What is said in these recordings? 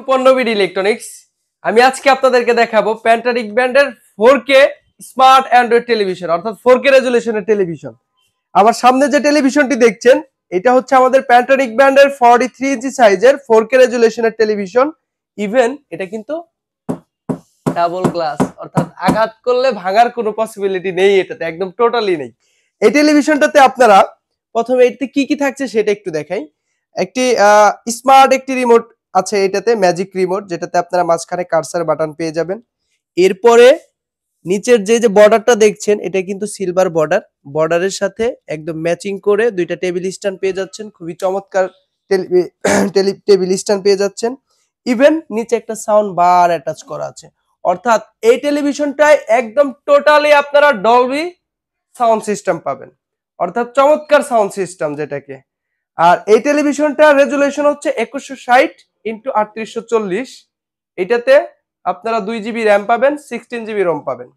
two পন্নবিড electronics আমি আজকে আপনাদেরকে দেখাবো প্যান্টারিক ব্র্যান্ডের four K smart Android television অর্থাৎ ফোর কে রেজুলেশনের টেলিভিশন আমার সামনে যে টেলিভিশনটি দেখছেন এটা হচ্ছে আমাদের প্যান্টারিক ব্র্যান্ডের ফর্টি থ্রি ইঞ্চি সাইজের ফোর কে রেজুলেশনের টেলিভিশন ইভেন এটা কিন্তু ডাবল গ্লাস অর্থাৎ আঘাত করলে ভাঙার কোনো পসিবিলিটি নেই এটাতে একদম টোটালি নেই এই টেলিভিশনটাতে আপনারা প্রথমে এতে কি কি থাকছে সেটা একটু দেখাই একটি স্মার্ট একটি রিমোট আছে আচ্ছা, এটাতে ম্যাজিক রিমোট যেটাতে আপনারা মাঝখানে কারসার বাটন পেয়ে যাবেন এরপরে নিচের যে যে বর্ডারটা দেখছেন এটা কিন্তু সিলভার বর্ডার বর্ডারের সাথে একদম ম্যাচিং করে দুইটা টেবিল স্ট্যান্ড পেয়ে যাচ্ছেন খুবই চমৎকার টেবিল স্ট্যান্ড পেয়ে যাচ্ছেন ইভেন নিচে একটা সাউন্ড বার অ্যাটাচ করা আছে অর্থাৎ এই টেলিভিশনটায় একদম টোটালি আপনারা ডলবি সাউন্ড সিস্টেম পাবেন অর্থাৎ চমৎকার সাউন্ড সিস্টেম যেটাকে আর এই টেলিভিশনটার রেজুলেশন হচ্ছে একুশশো ষাট ইন্টু আটত্রিশশো চল্লিশ এটাতে আপনারা দুই জিবি র্যাম পাবেন সিক্সটিন জিবি রম পাবেন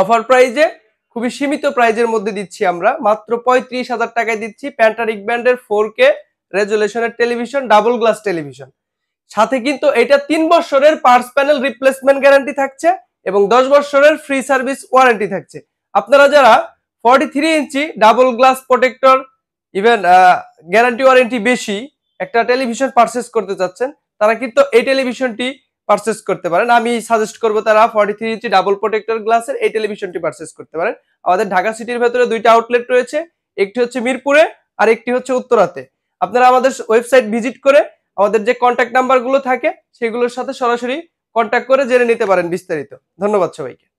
অফার প্রাইজে খুবই সীমিত প্রাইজের মধ্যে দিচ্ছি আমরা মাত্র পঁয়ত্রিশ হাজার টাকায় দিচ্ছি প্যান্টারিক ব্যান্ডের ফোর কে রেজুলেশনের টেলিভিশন ডাবল গ্লাস টেলিভিশন সাথে কিন্তু এটা তিন বছরের পার্স প্যানেল রিপ্লেসমেন্ট গ্যারান্টি থাকছে এবং দশ বছরের ফ্রি সার্ভিস ওয়ারেন্টি থাকছে আপনারা যারা forty three inch double glass protector even guarantee warranty বেশি একটা টেলিভিশন পারচেস করতে চাচ্ছেন তারা কিন্তু এই টেলিভিশনটি পারচেস করতে পারেন আমি সাজেস্ট করব তারা forty three inch double protector গ্লাসের এই টেলিভিশনটি পারচেস করতে পারেন আমাদের ঢাকা সিটির ভেতরে দুইটা আউটলেট রয়েছে একটি হচ্ছে মিরপুরে আর একটি হচ্ছে উত্তরাতে আপনারা আমাদের ওয়েবসাইট ভিজিট করে আমাদের যে কন্ট্যাক্ট নাম্বারগুলো থাকে সেগুলোর সাথে সরাসরি কন্ট্যাক্ট করে জেনে নিতে পারেন বিস্তারিত ধন্যবাদ সবাইকে